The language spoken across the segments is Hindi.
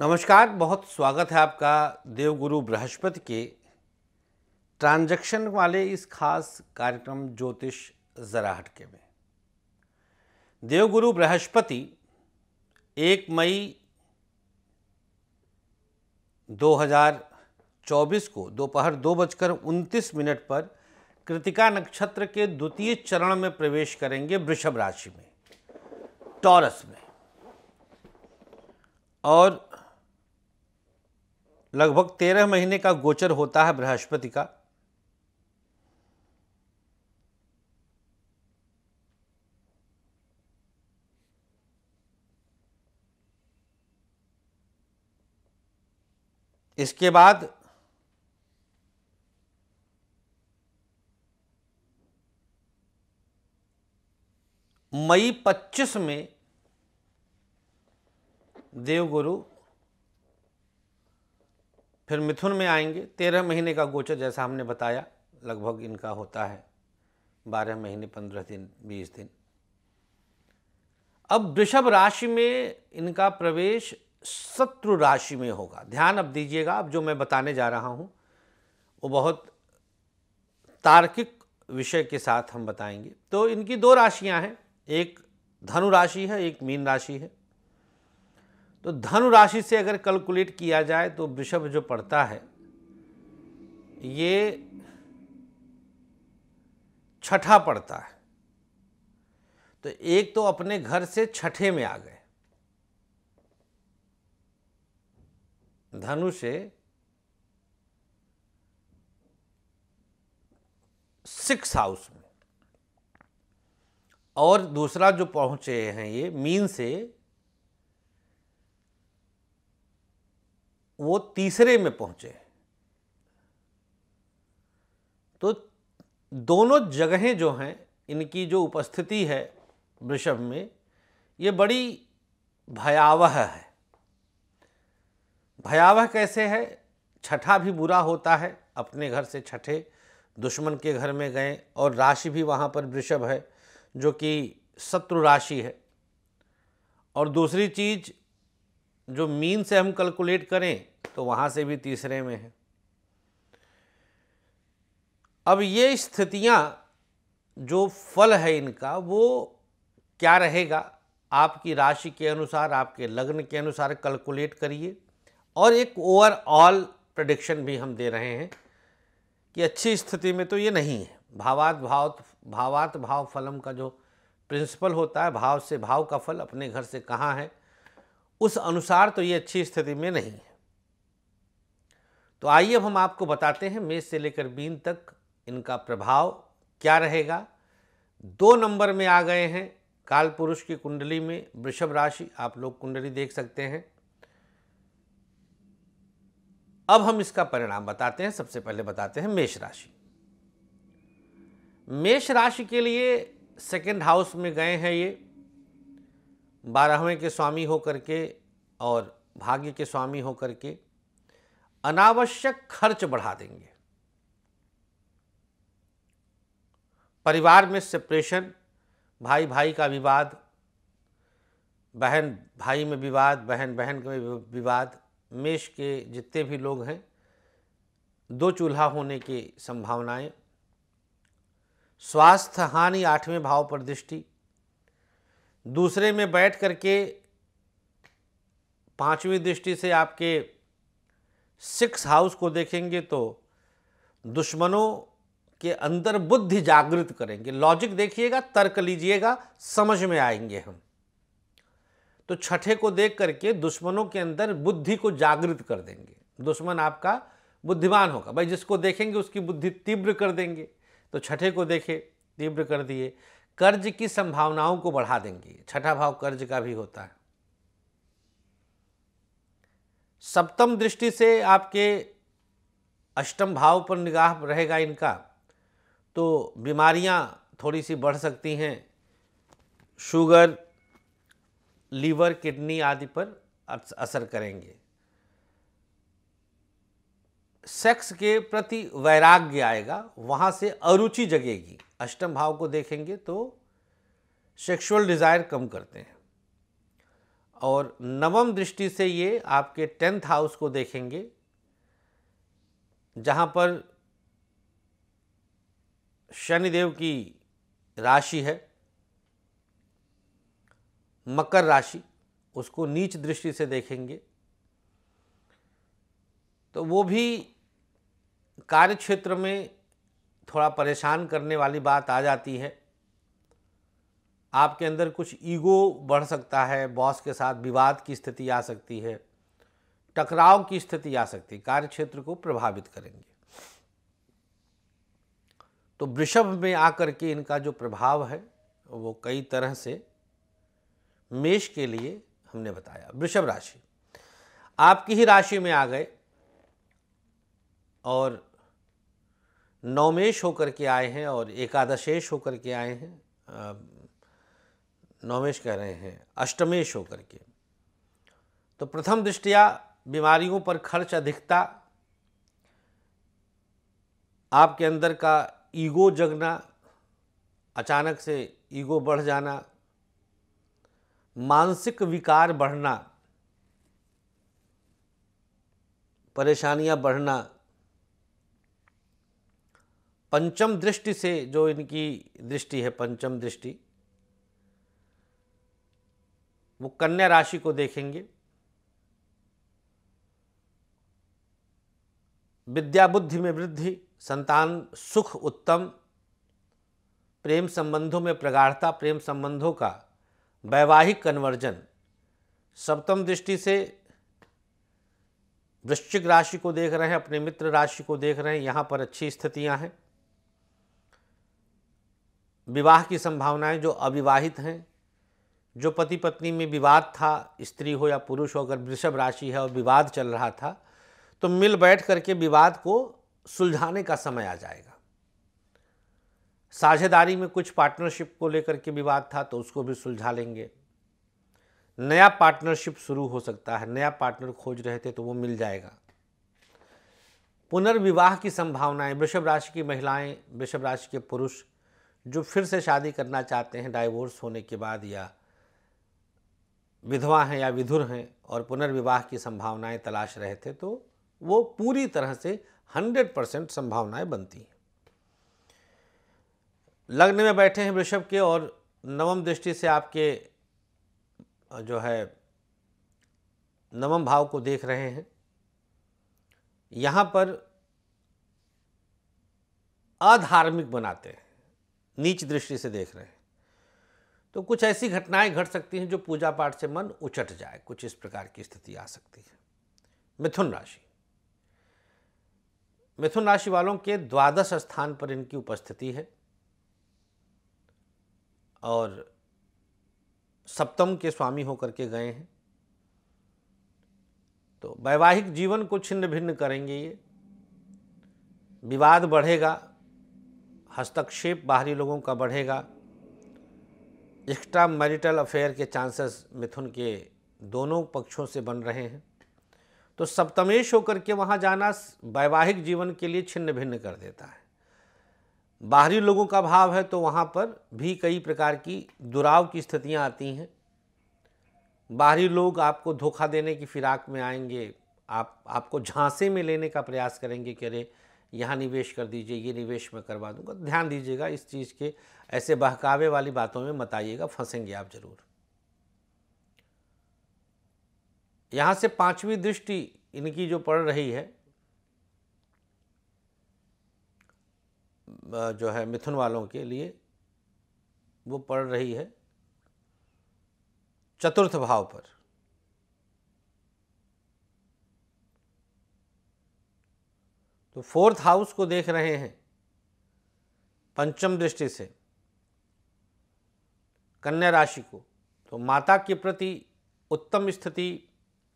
नमस्कार बहुत स्वागत है आपका देवगुरु बृहस्पति के ट्रांजैक्शन वाले इस खास कार्यक्रम ज्योतिष जराहट के में देवगुरु बृहस्पति एक मई 2024 को दोपहर दो, दो बजकर उनतीस मिनट पर कृतिका नक्षत्र के द्वितीय चरण में प्रवेश करेंगे वृषभ राशि में टॉरस में और लगभग तेरह महीने का गोचर होता है बृहस्पति का इसके बाद मई 25 में देवगुरु फिर मिथुन में आएंगे तेरह महीने का गोचर जैसा हमने बताया लगभग इनका होता है बारह महीने पंद्रह दिन बीस दिन अब वृषभ राशि में इनका प्रवेश शत्रु राशि में होगा ध्यान अब दीजिएगा अब जो मैं बताने जा रहा हूँ वो बहुत तार्किक विषय के साथ हम बताएंगे तो इनकी दो राशियाँ हैं एक धनु राशि है एक मीन राशि है तो धनु राशि से अगर कैलकुलेट किया जाए तो वृषभ जो पड़ता है ये छठा पड़ता है तो एक तो अपने घर से छठे में आ गए धनु से सिक्स हाउस में और दूसरा जो पहुंचे हैं ये मीन से वो तीसरे में पहुंचे तो दोनों जगहें जो हैं इनकी जो उपस्थिति है वृषभ में ये बड़ी भयावह है भयावह कैसे है छठा भी बुरा होता है अपने घर से छठे दुश्मन के घर में गए और राशि भी वहाँ पर वृषभ है जो कि शत्रु राशि है और दूसरी चीज जो मीन से हम कैलकुलेट करें तो वहाँ से भी तीसरे में है अब ये स्थितियाँ जो फल है इनका वो क्या रहेगा आपकी राशि के अनुसार आपके लग्न के अनुसार कैलकुलेट करिए और एक ओवरऑल प्रडिक्शन भी हम दे रहे हैं कि अच्छी स्थिति में तो ये नहीं है भावात भाव भावात भाव फलम का जो प्रिंसिपल होता है भाव से भाव का फल अपने घर से कहाँ है उस अनुसार तो ये अच्छी स्थिति में नहीं है तो आइए अब हम आपको बताते हैं मेष से लेकर बीन तक इनका प्रभाव क्या रहेगा दो नंबर में आ गए हैं काल पुरुष की कुंडली में वृषभ राशि आप लोग कुंडली देख सकते हैं अब हम इसका परिणाम बताते हैं सबसे पहले बताते हैं मेष राशि मेष राशि के लिए सेकंड हाउस में गए हैं ये बारहवें के स्वामी होकर के और भाग्य के स्वामी होकर के अनावश्यक खर्च बढ़ा देंगे परिवार में सेपरेशन भाई भाई का विवाद बहन भाई में विवाद बहन बहन में विवाद मेष के जितने भी लोग हैं दो चूल्हा होने की संभावनाएं स्वास्थ्य हानि आठवें भाव पर दृष्टि दूसरे में बैठ करके पांचवी दृष्टि से आपके सिक्स हाउस को देखेंगे तो दुश्मनों के अंदर बुद्धि जागृत करेंगे लॉजिक देखिएगा तर्क लीजिएगा समझ में आएंगे हम तो छठे को देख करके दुश्मनों के अंदर बुद्धि को जागृत कर देंगे दुश्मन आपका बुद्धिमान होगा भाई जिसको देखेंगे उसकी बुद्धि तीव्र कर देंगे तो छठे को देखे तीव्र कर दिए कर्ज की संभावनाओं को बढ़ा देंगे छठा भाव कर्ज का भी होता है सप्तम दृष्टि से आपके अष्टम भाव पर निगाह रहेगा इनका तो बीमारियां थोड़ी सी बढ़ सकती हैं शुगर लीवर किडनी आदि पर असर करेंगे सेक्स के प्रति वैराग्य आएगा वहाँ से अरुचि जगेगी अष्टम भाव को देखेंगे तो सेक्सुअल डिज़ायर कम करते हैं और नवम दृष्टि से ये आपके टेंथ हाउस को देखेंगे जहाँ पर शनिदेव की राशि है मकर राशि उसको नीच दृष्टि से देखेंगे तो वो भी कार्य क्षेत्र में थोड़ा परेशान करने वाली बात आ जाती है आपके अंदर कुछ ईगो बढ़ सकता है बॉस के साथ विवाद की स्थिति आ सकती है टकराव की स्थिति आ सकती है कार्य क्षेत्र को प्रभावित करेंगे तो वृषभ में आकर के इनका जो प्रभाव है वो कई तरह से मेष के लिए हमने बताया वृषभ राशि आपकी ही राशि में आ गए और नवमेश होकर के आए हैं और एकादशेश होकर के आए हैं नवमेश कह रहे हैं अष्टमेश होकर के तो प्रथम दृष्टिया बीमारियों पर खर्च अधिकता आपके अंदर का ईगो जगना अचानक से ईगो बढ़ जाना मानसिक विकार बढ़ना परेशानियां बढ़ना पंचम दृष्टि से जो इनकी दृष्टि है पंचम दृष्टि वो कन्या राशि को देखेंगे विद्या बुद्धि में वृद्धि संतान सुख उत्तम प्रेम संबंधों में प्रगाढ़ता प्रेम संबंधों का वैवाहिक कन्वर्जन सप्तम दृष्टि से वृश्चिक राशि को देख रहे हैं अपने मित्र राशि को देख रहे हैं यहाँ पर अच्छी स्थितियाँ हैं विवाह की संभावनाएं जो अविवाहित हैं जो पति पत्नी में विवाद था स्त्री हो या पुरुष हो अगर वृषभ राशि है और विवाद चल रहा था तो मिल बैठ करके विवाद को सुलझाने का समय आ जाएगा साझेदारी में कुछ पार्टनरशिप को लेकर के विवाद था तो उसको भी सुलझा लेंगे नया पार्टनरशिप शुरू हो सकता है नया पार्टनर खोज रहे थे तो वो मिल जाएगा पुनर्विवाह की संभावनाएं वृषभ राशि की महिलाएं वृषभ राशि के पुरुष जो फिर से शादी करना चाहते हैं डाइवोर्स होने के बाद या विधवा हैं या विधुर हैं और पुनर्विवाह की संभावनाएं तलाश रहे थे तो वो पूरी तरह से 100 परसेंट संभावनाएँ बनती हैं लग्न में बैठे हैं वृषभ के और नवम दृष्टि से आपके जो है नवम भाव को देख रहे हैं यहाँ पर अधार्मिक बनाते हैं नीच दृष्टि से देख रहे हैं तो कुछ ऐसी घटनाएं घट सकती हैं जो पूजा पाठ से मन उचट जाए कुछ इस प्रकार की स्थिति आ सकती है मिथुन राशि मिथुन राशि वालों के द्वादश स्थान पर इनकी उपस्थिति है और सप्तम के स्वामी होकर के गए हैं तो वैवाहिक जीवन को छिन्न भिन्न करेंगे ये विवाद बढ़ेगा हस्तक्षेप बाहरी लोगों का बढ़ेगा एक्स्ट्रा मैरिटल अफेयर के चांसेस मिथुन के दोनों पक्षों से बन रहे हैं तो सप्तमेश होकर के वहाँ जाना वैवाहिक जीवन के लिए छिन्न भिन्न कर देता है बाहरी लोगों का भाव है तो वहाँ पर भी कई प्रकार की दुराव की स्थितियाँ आती हैं बाहरी लोग आपको धोखा देने की फिराक में आएंगे आप आपको झांसे में लेने का प्रयास करेंगे कि अरे यहाँ निवेश कर दीजिए ये निवेश मैं करवा दूंगा तो ध्यान दीजिएगा इस चीज़ के ऐसे बहकावे वाली बातों में मत आइएगा फंसेंगे आप ज़रूर यहां से पांचवी दृष्टि इनकी जो पड़ रही है जो है मिथुन वालों के लिए वो पड़ रही है चतुर्थ भाव पर तो फोर्थ हाउस को देख रहे हैं पंचम दृष्टि से कन्या राशि को तो माता के प्रति उत्तम स्थिति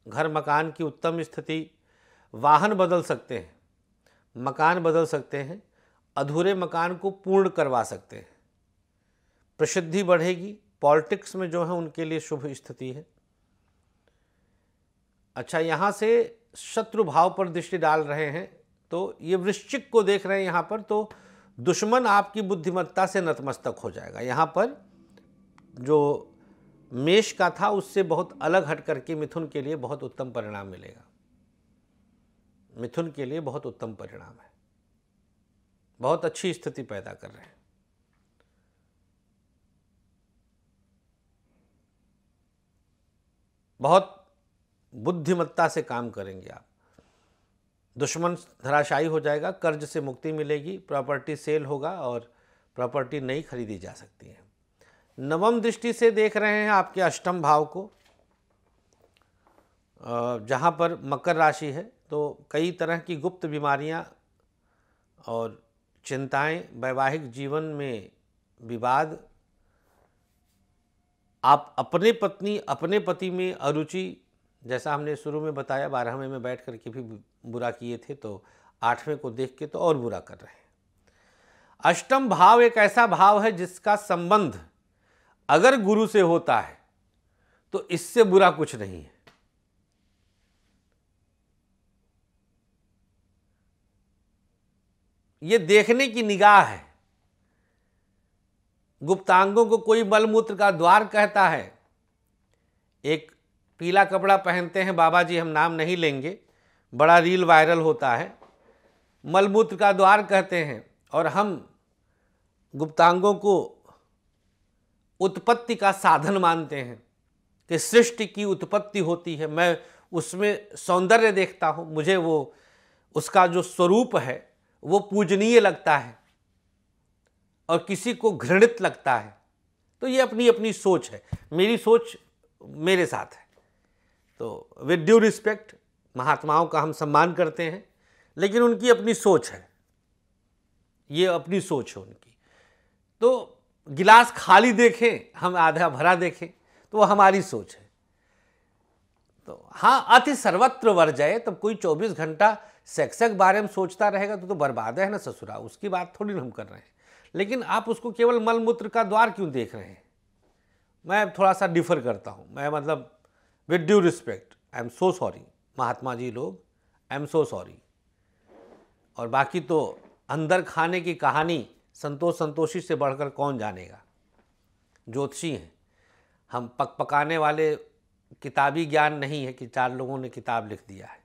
घर मकान की उत्तम स्थिति वाहन बदल सकते हैं मकान बदल सकते हैं अधूरे मकान को पूर्ण करवा सकते हैं प्रसिद्धि बढ़ेगी पॉलिटिक्स में जो है उनके लिए शुभ स्थिति है अच्छा यहाँ से शत्रु भाव पर दृष्टि डाल रहे हैं तो ये वृश्चिक को देख रहे हैं यहाँ पर तो दुश्मन आपकी बुद्धिमत्ता से नतमस्तक हो जाएगा यहाँ पर जो मेष का था उससे बहुत अलग हट करके मिथुन के लिए बहुत उत्तम परिणाम मिलेगा मिथुन के लिए बहुत उत्तम परिणाम है बहुत अच्छी स्थिति पैदा कर रहे हैं बहुत बुद्धिमत्ता से काम करेंगे आप दुश्मन धराशायी हो जाएगा कर्ज से मुक्ति मिलेगी प्रॉपर्टी सेल होगा और प्रॉपर्टी नहीं खरीदी जा सकती है नवम दृष्टि से देख रहे हैं आपके अष्टम भाव को जहाँ पर मकर राशि है तो कई तरह की गुप्त बीमारियाँ और चिंताएं वैवाहिक जीवन में विवाद आप अपने पत्नी अपने पति में अरुचि जैसा हमने शुरू में बताया बारहवें में बैठ करके भी बुरा किए थे तो आठवें को देख के तो और बुरा कर रहे हैं अष्टम भाव एक ऐसा भाव है जिसका संबंध अगर गुरु से होता है तो इससे बुरा कुछ नहीं है ये देखने की निगाह है गुप्तांगों को कोई मलमूत्र का द्वार कहता है एक पीला कपड़ा पहनते हैं बाबा जी हम नाम नहीं लेंगे बड़ा रील वायरल होता है मलमूत्र का द्वार कहते हैं और हम गुप्तांगों को उत्पत्ति का साधन मानते हैं कि सृष्टि की उत्पत्ति होती है मैं उसमें सौंदर्य देखता हूँ मुझे वो उसका जो स्वरूप है वो पूजनीय लगता है और किसी को घृणित लगता है तो ये अपनी अपनी सोच है मेरी सोच मेरे साथ है तो विद ड्यू रिस्पेक्ट महात्माओं का हम सम्मान करते हैं लेकिन उनकी अपनी सोच है ये अपनी सोच है उनकी तो गिलास खाली देखें हम आधा भरा देखें तो वो हमारी सोच है तो हाँ अति सर्वत्र वर जाए तब कोई 24 घंटा सेक्स के बारे में सोचता रहेगा तो तो बर्बाद है ना ससुरा उसकी बात थोड़ी हम कर रहे हैं लेकिन आप उसको केवल मलमूत्र का द्वार क्यों देख रहे हैं मैं थोड़ा सा डिफर करता हूँ मैं मतलब with due respect I am so sorry Mahatma ji लोग आई एम सो सॉरी और बाकी तो अंदर खाने की कहानी संतोष संतोषी से बढ़कर कौन जानेगा ज्योतिषी हैं हम पक पकाने वाले किताबी ज्ञान नहीं है कि चार लोगों ने किताब लिख दिया है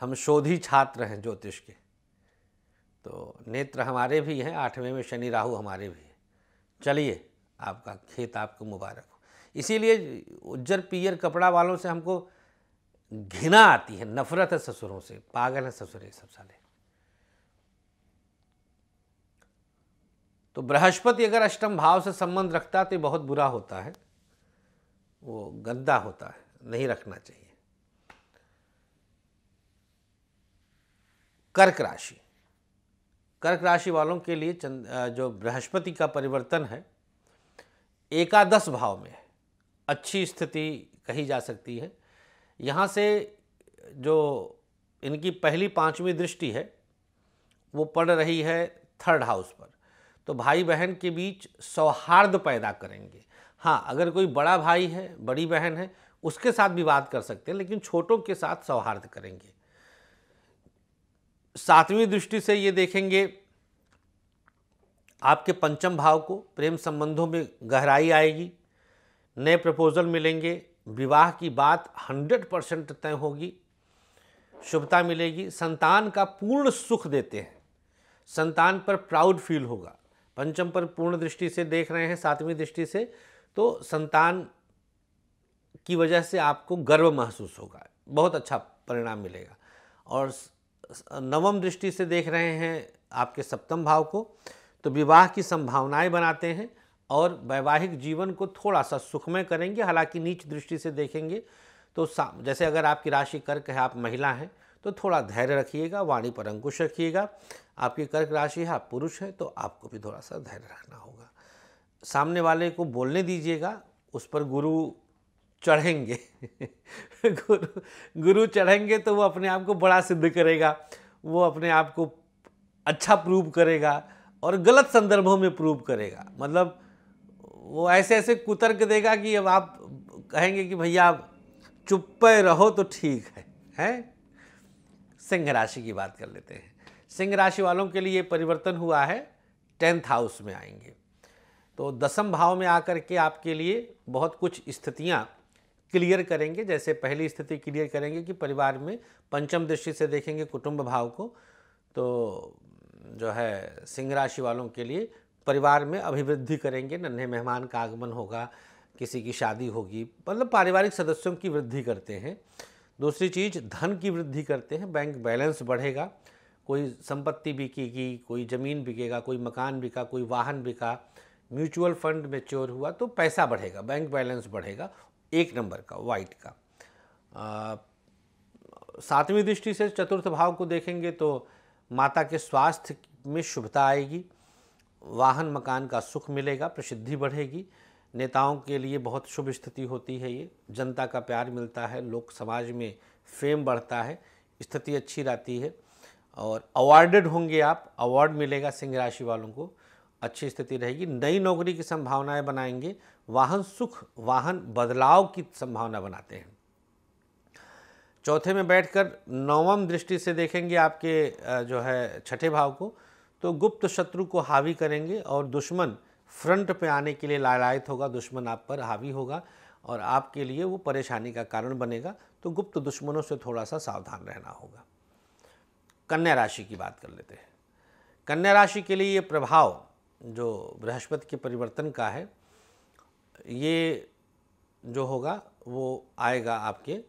हम शोधी छात्र हैं ज्योतिष के तो नेत्र हमारे भी हैं आठवें में शनि राहु हमारे भी हैं चलिए आपका खेत आपको मुबारक हो इसीलिए उज्जर पियर कपड़ा वालों से हमको घिना आती है नफरत है ससुरों से पागल है ससुरे सब साले तो बृहस्पति अगर अष्टम भाव से संबंध रखता तो बहुत बुरा होता है वो गंदा होता है नहीं रखना चाहिए कर्क राशि कर्क राशि वालों के लिए चंद जो बृहस्पति का परिवर्तन है एकादश भाव में है अच्छी स्थिति कही जा सकती है यहाँ से जो इनकी पहली पांचवी दृष्टि है वो पड़ रही है थर्ड हाउस पर तो भाई बहन के बीच सौहार्द पैदा करेंगे हाँ अगर कोई बड़ा भाई है बड़ी बहन है उसके साथ भी बात कर सकते हैं लेकिन छोटों के साथ सौहार्द करेंगे सातवीं दृष्टि से ये देखेंगे आपके पंचम भाव को प्रेम संबंधों में गहराई आएगी नए प्रपोजल मिलेंगे विवाह की बात 100 परसेंट तय होगी शुभता मिलेगी संतान का पूर्ण सुख देते हैं संतान पर प्राउड फील होगा पंचम पर पूर्ण दृष्टि से देख रहे हैं सातवीं दृष्टि से तो संतान की वजह से आपको गर्व महसूस होगा बहुत अच्छा परिणाम मिलेगा और नवम दृष्टि से देख रहे हैं आपके सप्तम भाव को तो विवाह की संभावनाएं बनाते हैं और वैवाहिक जीवन को थोड़ा सा सुखमय करेंगे हालांकि नीच दृष्टि से देखेंगे तो जैसे अगर आपकी राशि कर्क है आप महिला हैं तो थोड़ा धैर्य रखिएगा वाणी पर अंकुश रखिएगा आपकी कर्क राशि है आप पुरुष हैं तो आपको भी थोड़ा सा धैर्य रखना होगा सामने वाले को बोलने दीजिएगा उस पर गुरु चढ़ेंगे गुरु गुरु चढ़ेंगे तो वो अपने आप को बड़ा सिद्ध करेगा वो अपने आप को अच्छा प्रूव करेगा और गलत संदर्भों में प्रूव करेगा मतलब वो ऐसे ऐसे कुतर्क देगा कि अब आप कहेंगे कि भैया चुप रहो तो ठीक है हैं सिंह राशि की बात कर लेते हैं सिंह राशि वालों के लिए परिवर्तन हुआ है टेंथ हाउस में आएंगे तो दसम भाव में आकर के आपके लिए बहुत कुछ स्थितियाँ क्लियर करेंगे जैसे पहली स्थिति क्लियर करेंगे कि परिवार में पंचम दृष्टि से देखेंगे कुटुंब भाव को तो जो है सिंह राशि वालों के लिए परिवार में अभिवृद्धि करेंगे नन्हे मेहमान का आगमन होगा किसी की शादी होगी मतलब पारिवारिक सदस्यों की वृद्धि करते हैं दूसरी चीज़ धन की वृद्धि करते हैं बैंक बैलेंस बढ़ेगा कोई संपत्ति बिकेगी कोई ज़मीन बिकेगा कोई मकान बिका कोई वाहन बिका म्यूचुअल फंड मेच्योर हुआ तो पैसा बढ़ेगा बैंक बैलेंस बढ़ेगा एक नंबर का वाइट का सातवीं दृष्टि से चतुर्थ भाव को देखेंगे तो माता के स्वास्थ्य में शुभता आएगी वाहन मकान का सुख मिलेगा प्रसिद्धि बढ़ेगी नेताओं के लिए बहुत शुभ स्थिति होती है ये जनता का प्यार मिलता है लोक समाज में फेम बढ़ता है स्थिति अच्छी रहती है और अवार्डेड होंगे आप अवार्ड मिलेगा सिंह राशि वालों को अच्छी स्थिति रहेगी नई नौकरी की संभावनाएं बनाएंगे वाहन सुख वाहन बदलाव की संभावना बनाते हैं चौथे में बैठकर नवम दृष्टि से देखेंगे आपके जो है छठे भाव को तो गुप्त शत्रु को हावी करेंगे और दुश्मन फ्रंट पे आने के लिए लालायत होगा दुश्मन आप पर हावी होगा और आपके लिए वो परेशानी का कारण बनेगा तो गुप्त दुश्मनों से थोड़ा सा सावधान रहना होगा कन्या राशि की बात कर लेते हैं कन्या राशि के लिए ये प्रभाव जो बृहस्पति के परिवर्तन का है ये जो होगा वो आएगा आपके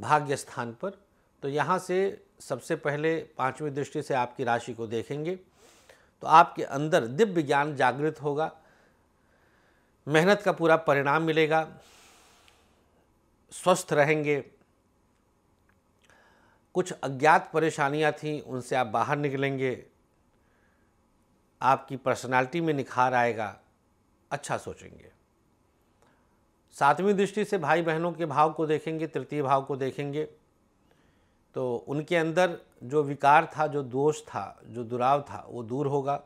भाग्य स्थान पर तो यहाँ से सबसे पहले पांचवी दृष्टि से आपकी राशि को देखेंगे तो आपके अंदर दिव्य ज्ञान जागृत होगा मेहनत का पूरा परिणाम मिलेगा स्वस्थ रहेंगे कुछ अज्ञात परेशानियाँ थीं उनसे आप बाहर निकलेंगे आपकी पर्सनालिटी में निखार आएगा अच्छा सोचेंगे सातवीं दृष्टि से भाई बहनों के भाव को देखेंगे तृतीय भाव को देखेंगे तो उनके अंदर जो विकार था जो दोष था जो दुराव था वो दूर होगा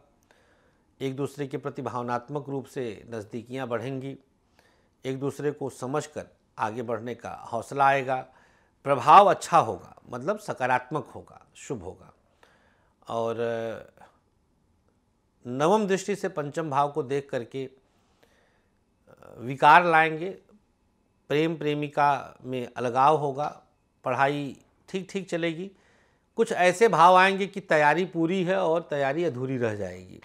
एक दूसरे के प्रति भावनात्मक रूप से नज़दीकियाँ बढ़ेंगी एक दूसरे को समझकर आगे बढ़ने का हौसला आएगा प्रभाव अच्छा होगा मतलब सकारात्मक होगा शुभ होगा और नवम दृष्टि से पंचम भाव को देख करके विकार लाएंगे प्रेम प्रेमिका में अलगाव होगा पढ़ाई ठीक ठीक चलेगी कुछ ऐसे भाव आएंगे कि तैयारी पूरी है और तैयारी अधूरी रह जाएगी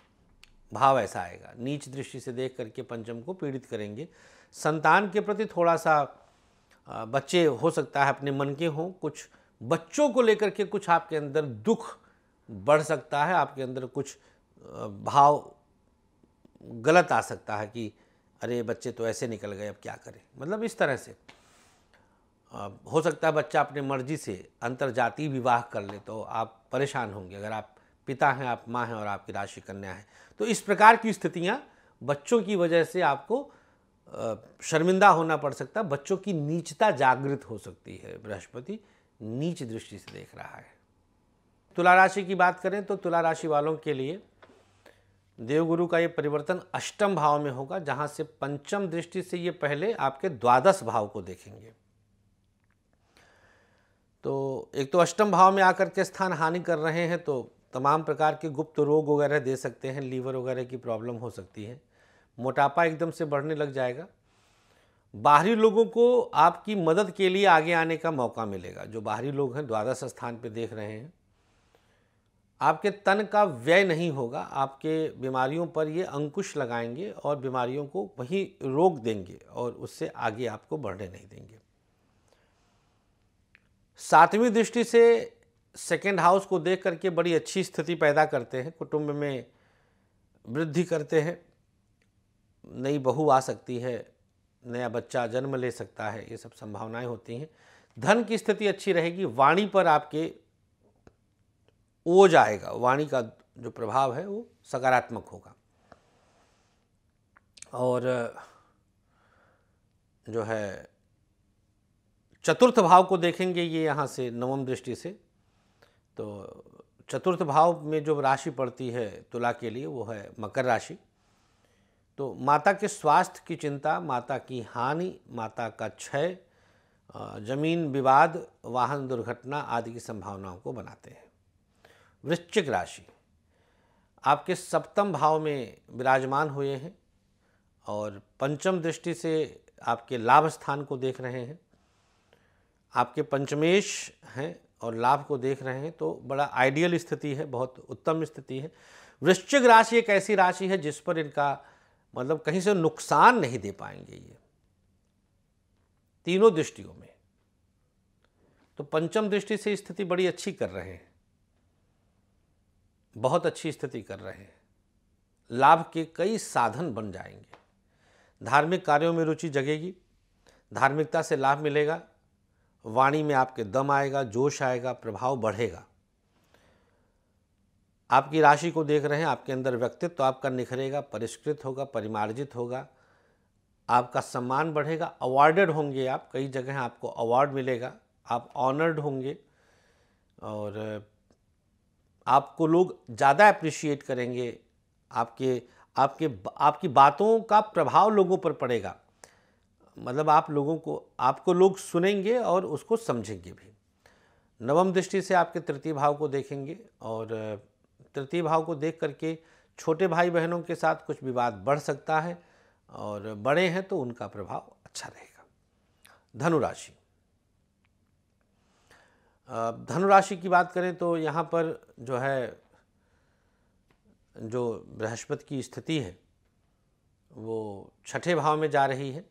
भाव ऐसा आएगा नीच दृष्टि से देख करके पंचम को पीड़ित करेंगे संतान के प्रति थोड़ा सा बच्चे हो सकता है अपने मन के हों कुछ बच्चों को लेकर के कुछ आपके अंदर दुख बढ़ सकता है आपके अंदर कुछ भाव गलत आ सकता है कि अरे बच्चे तो ऐसे निकल गए अब क्या करें मतलब इस तरह से हो सकता है बच्चा अपने मर्जी से अंतर जातीय विवाह कर ले तो आप परेशान होंगे अगर आप पिता हैं आप माँ हैं और आपकी राशि कन्या है तो इस प्रकार की स्थितियाँ बच्चों की वजह से आपको शर्मिंदा होना पड़ सकता है बच्चों की नीचता जागृत हो सकती है बृहस्पति नीच दृष्टि से देख रहा है तुला राशि की बात करें तो तुला राशि वालों के लिए देवगुरु का ये परिवर्तन अष्टम भाव में होगा जहाँ से पंचम दृष्टि से ये पहले आपके द्वादश भाव को देखेंगे तो एक तो अष्टम भाव में आकर के स्थान हानि कर रहे हैं तो तमाम प्रकार के गुप्त रोग वगैरह दे सकते हैं लीवर वगैरह की प्रॉब्लम हो सकती है मोटापा एकदम से बढ़ने लग जाएगा बाहरी लोगों को आपकी मदद के लिए आगे आने का मौका मिलेगा जो बाहरी लोग हैं द्वादश स्थान पर देख रहे हैं आपके तन का व्यय नहीं होगा आपके बीमारियों पर ये अंकुश लगाएंगे और बीमारियों को वहीं रोक देंगे और उससे आगे आपको बढ़ने नहीं देंगे सातवीं दृष्टि से सेकेंड हाउस को देख करके बड़ी अच्छी स्थिति पैदा करते हैं कुटुंब में वृद्धि करते हैं नई बहू आ सकती है नया बच्चा जन्म ले सकता है ये सब संभावनाएं होती हैं धन की स्थिति अच्छी रहेगी वाणी पर आपके ओज आएगा वाणी का जो प्रभाव है वो सकारात्मक होगा और जो है चतुर्थ भाव को देखेंगे ये यहाँ से नवम दृष्टि से तो चतुर्थ भाव में जो राशि पड़ती है तुला के लिए वो है मकर राशि तो माता के स्वास्थ्य की चिंता माता की हानि माता का क्षय जमीन विवाद वाहन दुर्घटना आदि की संभावनाओं को बनाते हैं वृश्चिक राशि आपके सप्तम भाव में विराजमान हुए हैं और पंचम दृष्टि से आपके लाभ स्थान को देख रहे हैं आपके पंचमेश हैं और लाभ को देख रहे हैं तो बड़ा आइडियल स्थिति है बहुत उत्तम स्थिति है वृश्चिक राशि एक ऐसी राशि है जिस पर इनका मतलब कहीं से नुकसान नहीं दे पाएंगे ये तीनों दृष्टियों में तो पंचम दृष्टि से स्थिति बड़ी अच्छी कर रहे हैं बहुत अच्छी स्थिति कर रहे हैं लाभ के कई साधन बन जाएंगे धार्मिक कार्यों में रुचि जगेगी धार्मिकता से लाभ मिलेगा वाणी में आपके दम आएगा जोश आएगा प्रभाव बढ़ेगा आपकी राशि को देख रहे हैं आपके अंदर व्यक्तित्व तो आपका निखरेगा परिष्कृत होगा परिमार्जित होगा आपका सम्मान बढ़ेगा अवार्डेड होंगे आप कई जगह आपको अवार्ड मिलेगा आप ऑनर्ड होंगे और आपको लोग ज़्यादा अप्रिशिएट करेंगे आपके आपके आपकी बातों का प्रभाव लोगों पर पड़ेगा मतलब आप लोगों को आपको लोग सुनेंगे और उसको समझेंगे भी नवम दृष्टि से आपके तृतीय भाव को देखेंगे और तृतीय भाव को देख करके छोटे भाई बहनों के साथ कुछ विवाद बढ़ सकता है और बड़े हैं तो उनका प्रभाव अच्छा रहेगा धनुराशि धनुराशि की बात करें तो यहाँ पर जो है जो बृहस्पति की स्थिति है वो छठे भाव में जा रही है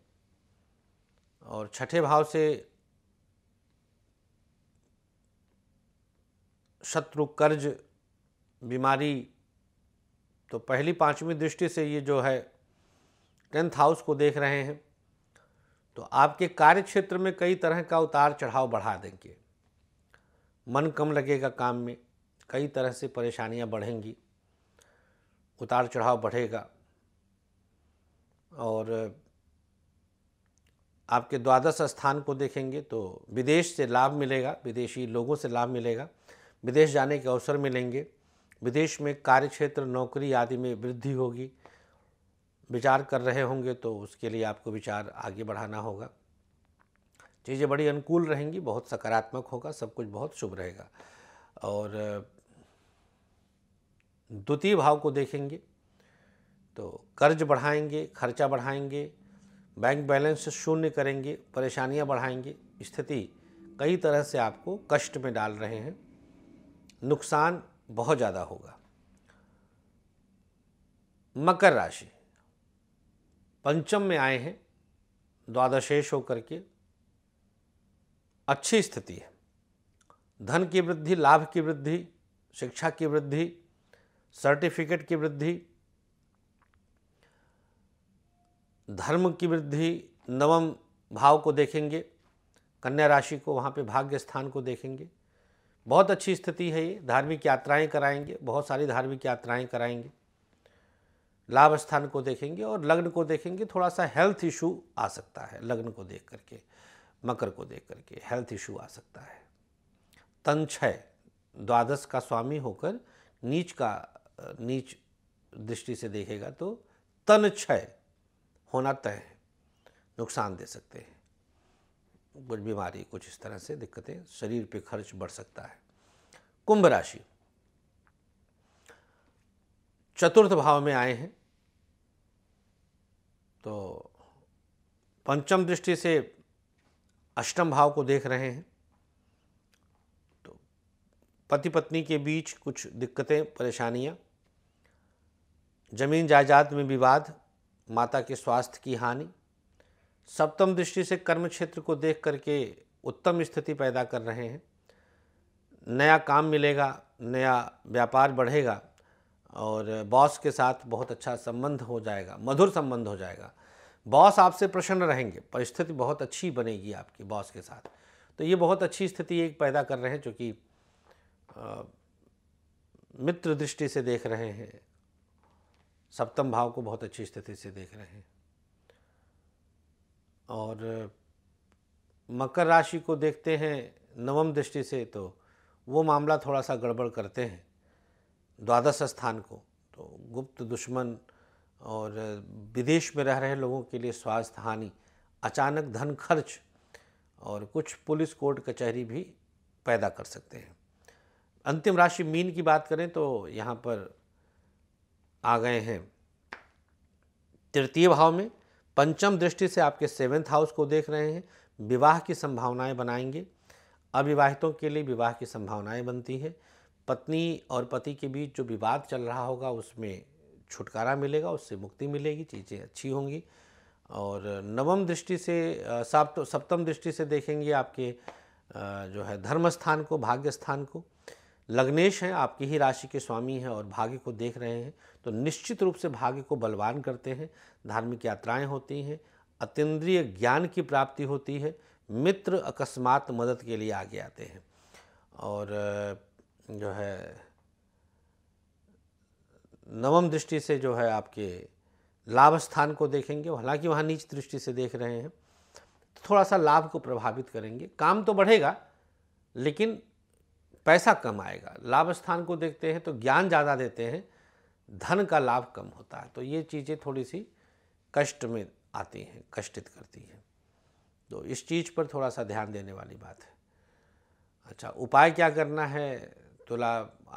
और छठे भाव से शत्रु कर्ज बीमारी तो पहली पांचवी दृष्टि से ये जो है टेंथ हाउस को देख रहे हैं तो आपके कार्य क्षेत्र में कई तरह का उतार चढ़ाव बढ़ा देंगे मन कम लगेगा काम में कई तरह से परेशानियां बढ़ेंगी उतार चढ़ाव बढ़ेगा और आपके द्वादश स्थान को देखेंगे तो विदेश से लाभ मिलेगा विदेशी लोगों से लाभ मिलेगा विदेश जाने के अवसर मिलेंगे विदेश में कार्य क्षेत्र नौकरी आदि में वृद्धि होगी विचार कर रहे होंगे तो उसके लिए आपको विचार आगे बढ़ाना होगा चीज़ें बड़ी अनुकूल रहेंगी बहुत सकारात्मक होगा सब कुछ बहुत शुभ रहेगा और द्वितीय भाव को देखेंगे तो कर्ज बढ़ाएंगे खर्चा बढ़ाएंगे बैंक बैलेंस शून्य करेंगे परेशानियां बढ़ाएंगे स्थिति कई तरह से आपको कष्ट में डाल रहे हैं नुकसान बहुत ज़्यादा होगा मकर राशि पंचम में आए हैं द्वादशेष होकर के अच्छी स्थिति है धन की वृद्धि लाभ की वृद्धि शिक्षा की वृद्धि सर्टिफिकेट की वृद्धि धर्म की वृद्धि नवम भाव को देखेंगे कन्या राशि को वहाँ पे भाग्य स्थान को देखेंगे बहुत अच्छी स्थिति है ये धार्मिक यात्राएं कराएंगे बहुत सारी धार्मिक यात्राएं कराएंगे लाभ स्थान को देखेंगे और लग्न को देखेंगे थोड़ा सा हेल्थ इशू आ सकता है लग्न को देख करके मकर को देख करके हेल्थ इशू आ सकता है तन छय द्वादश का स्वामी होकर नीच का नीच दृष्टि से देखेगा तो तन छय होना तय है नुकसान दे सकते हैं कुछ बीमारी कुछ इस तरह से दिक्कतें शरीर पे खर्च बढ़ सकता है कुंभ राशि चतुर्थ भाव में आए हैं तो पंचम दृष्टि से अष्टम भाव को देख रहे हैं तो पति पत्नी के बीच कुछ दिक्कतें परेशानियां जमीन जायदाद में विवाद माता के स्वास्थ्य की हानि सप्तम दृष्टि से कर्म क्षेत्र को देख करके उत्तम स्थिति पैदा कर रहे हैं नया काम मिलेगा नया व्यापार बढ़ेगा और बॉस के साथ बहुत अच्छा संबंध हो जाएगा मधुर संबंध हो जाएगा बॉस आपसे प्रसन्न रहेंगे परिस्थिति बहुत अच्छी बनेगी आपकी बॉस के साथ तो ये बहुत अच्छी स्थिति एक पैदा कर रहे हैं चूँकि मित्र दृष्टि से देख रहे हैं सप्तम भाव को बहुत अच्छी स्थिति से देख रहे हैं और मकर राशि को देखते हैं नवम दृष्टि से तो वो मामला थोड़ा सा गड़बड़ करते हैं द्वादश स्थान को तो गुप्त दुश्मन और विदेश में रह रहे लोगों के लिए स्वास्थ्य हानि अचानक धन खर्च और कुछ पुलिस कोर्ट कचहरी भी पैदा कर सकते हैं अंतिम राशि मीन की बात करें तो यहाँ पर आ गए हैं तृतीय भाव में पंचम दृष्टि से आपके सेवेंथ हाउस को देख रहे हैं विवाह की संभावनाएं बनाएंगे अविवाहितों के लिए विवाह की संभावनाएं बनती हैं पत्नी और पति के बीच जो विवाद चल रहा होगा उसमें छुटकारा मिलेगा उससे मुक्ति मिलेगी चीज़ें अच्छी होंगी और नवम दृष्टि से सप्तम दृष्टि से देखेंगे आपके जो है धर्म स्थान को भाग्य स्थान को लग्नेश हैं आपकी ही राशि के स्वामी हैं और भाग्य को देख रहे हैं तो निश्चित रूप से भाग्य को बलवान करते हैं धार्मिक यात्राएं होती हैं अतीन्द्रिय ज्ञान की प्राप्ति होती है मित्र अकस्मात मदद के लिए आगे आते हैं और जो है नवम दृष्टि से जो है आपके लाभ स्थान को देखेंगे हालांकि वहाँ नीच दृष्टि से देख रहे हैं तो थोड़ा सा लाभ को प्रभावित करेंगे काम तो बढ़ेगा लेकिन पैसा कम आएगा लाभ स्थान को देखते हैं तो ज्ञान ज़्यादा देते हैं धन का लाभ कम होता है तो ये चीज़ें थोड़ी सी कष्ट में आती हैं कष्टित करती हैं तो इस चीज़ पर थोड़ा सा ध्यान देने वाली बात है अच्छा उपाय क्या करना है तुला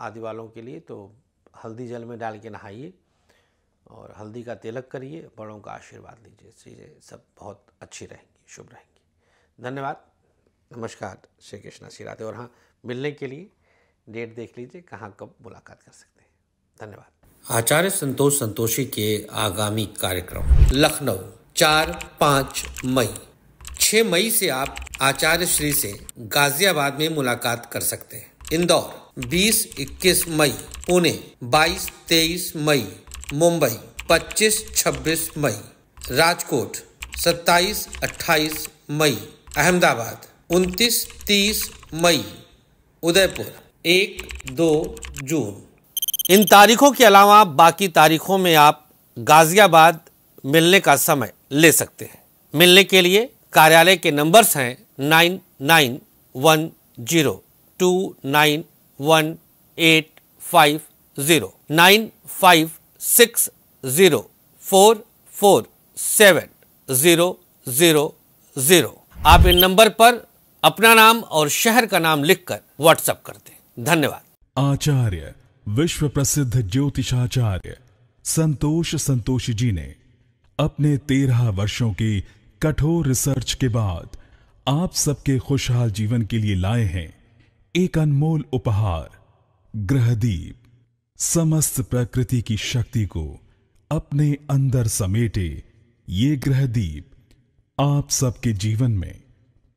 आदि वालों के लिए तो हल्दी जल में डाल के नहाइए और हल्दी का तिलक करिए बड़ों का आशीर्वाद लीजिए चीज़ें सब बहुत अच्छी रहेंगी शुभ रहेंगी धन्यवाद नमस्कार श्री कृष्णा श्री राधे और हाँ मिलने के लिए डेट देख लीजिए कहाँ कब मुलाकात कर सकते हैं धन्यवाद आचार्य संतोष संतोषी के आगामी कार्यक्रम लखनऊ चार पाँच मई छः मई से आप आचार्य श्री से गाजियाबाद में मुलाकात कर सकते हैं इंदौर 20-21 मई पुणे 22-23 मई मुंबई 25-26 मई राजकोट 27-28 मई अहमदाबाद उनतीस तीस मई उदयपुर एक दो जून इन तारीखों के अलावा बाकी तारीखों में आप गाज़ियाबाद मिलने का समय ले सकते हैं मिलने के लिए कार्यालय के नंबर्स हैं nine nine one zero two nine one eight five zero nine five six zero four four seven zero zero zero आप इन नंबर पर अपना नाम और शहर का नाम लिखकर व्हाट्सएप कर दें धन्यवाद आचार्य विश्व प्रसिद्ध ज्योतिषाचार्य संतोष संतोष जी ने अपने तेरह वर्षों की कठोर रिसर्च के बाद आप सबके खुशहाल जीवन के लिए लाए हैं एक अनमोल उपहार ग्रहदीप समस्त प्रकृति की शक्ति को अपने अंदर समेटे ये ग्रहदीप आप सबके जीवन में